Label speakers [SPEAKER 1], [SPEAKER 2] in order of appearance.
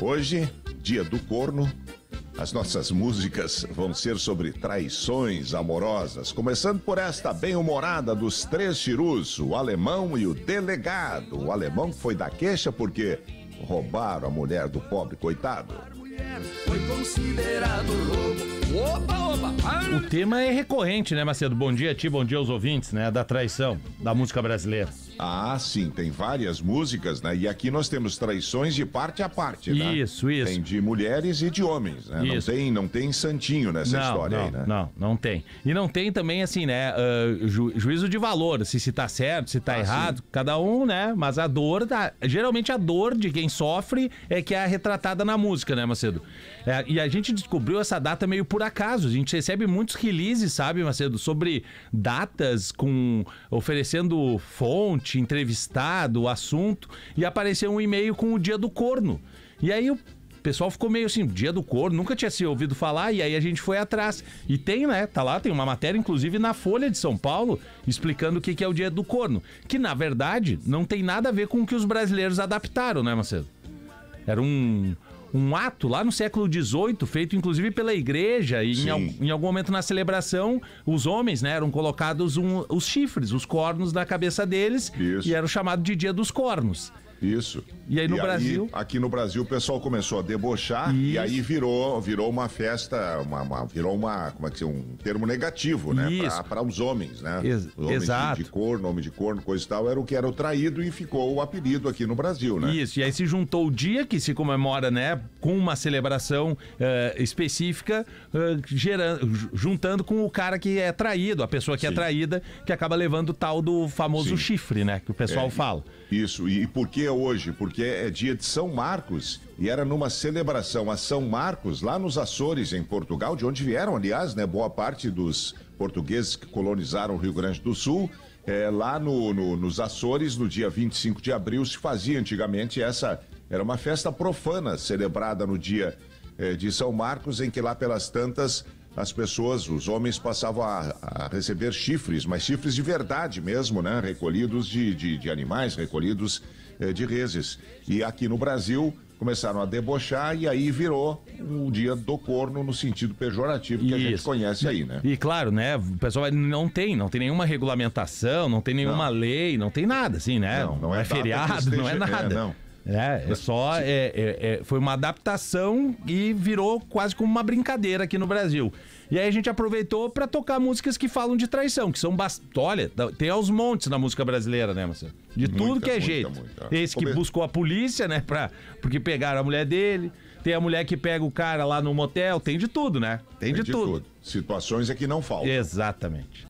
[SPEAKER 1] Hoje, dia do corno, as nossas músicas vão ser sobre traições amorosas, começando por esta bem-humorada dos três chirus, o alemão e o delegado. O alemão foi da queixa porque roubaram a mulher do pobre coitado. Mulher foi considerado roubo Opa, opa!
[SPEAKER 2] O tema é recorrente, né, Macedo? Bom dia a ti, bom dia aos ouvintes, né? Da traição da música brasileira.
[SPEAKER 1] Ah, sim, tem várias músicas, né? E aqui nós temos traições de parte a parte, né? Isso, isso. Tem de mulheres e de homens, né? Isso. Não tem, não tem santinho nessa não, história não, aí, né?
[SPEAKER 2] Não, não tem. E não tem também, assim, né? Uh, ju, juízo de valor, se, se tá certo, se tá ah, errado, sim. cada um, né? Mas a dor, da, geralmente a dor de quem sofre é que é retratada na música, né, Macedo? É, e a gente descobriu essa data meio por por acaso. A gente recebe muitos releases, sabe, Macedo, sobre datas com oferecendo fonte, entrevistado, assunto, e apareceu um e-mail com o dia do corno. E aí o pessoal ficou meio assim, dia do corno, nunca tinha se ouvido falar, e aí a gente foi atrás. E tem, né? Tá lá, tem uma matéria, inclusive, na Folha de São Paulo, explicando o que, que é o dia do corno. Que, na verdade, não tem nada a ver com o que os brasileiros adaptaram, né, Macedo? Era um, um ato lá no século XVIII, feito inclusive pela igreja, e em, em, algum momento na celebração, os homens né, eram colocados um, os chifres, os cornos da cabeça deles,
[SPEAKER 1] Isso. e era chamado de Dia dos Cornos. Isso. E aí no e Brasil. Aí, aqui no Brasil o pessoal começou a debochar Isso. e aí virou, virou uma festa, uma, uma, virou uma, como é que se um termo negativo, né? Para os homens, né? Ex os homens exato. De, de cor, nome de corno, coisa e tal, era o que era o traído e ficou o apelido aqui no Brasil, né?
[SPEAKER 2] Isso, e aí se juntou o dia que se comemora, né? Com uma celebração uh, específica, uh, gerando, juntando com o cara que é traído, a pessoa que é Sim. é traída, que acaba levando o tal do famoso Sim. chifre, né? Que o pessoal é, fala.
[SPEAKER 1] Isso, e por que dia hoje? Porque é dia de São Marcos e era numa celebração a São Marcos, lá nos Açores, em Portugal, de onde vieram, aliás, né, boa parte dos portugueses que colonizaram o Rio Grande do Sul. É, lá no, no, nos Açores, no dia 25 de abril, se fazia antigamente essa. Era uma festa profana celebrada no dia é, de São Marcos, em que lá pelas tantas as pessoas, os homens passavam a, a, receber chifres, mas chifres de verdade mesmo, né? Recolhidos de, de, de animais, recolhidos eh, de reses. E aqui no Brasil começaram a debochar e aí virou o dia do corno no sentido pejorativo que Isso. a gente conhece aí, né?
[SPEAKER 2] E claro, né? O pessoal não tem, não tem nenhuma regulamentação, não tem nenhuma não. lei, não tem nada, assim, né? Não, não, é não é, é feriado, esteja, não é, é nada. É, não. É, É só é, é, é, foi uma adaptação e virou quase como uma brincadeira aqui no Brasil. E aí a gente aproveitou para tocar músicas que falam de traição, que são bast... olha, tem aos montes na música brasileira, né, Marcelo? De muita, tudo que é muita, jeito. Muita. Esse que buscou a polícia, né, para porque pegaram a mulher dele. Tem a mulher que pega o cara lá no motel, tem de tudo, né? Tem, tem de, de tudo. tudo.
[SPEAKER 1] Situações é que não faltam. Exatamente.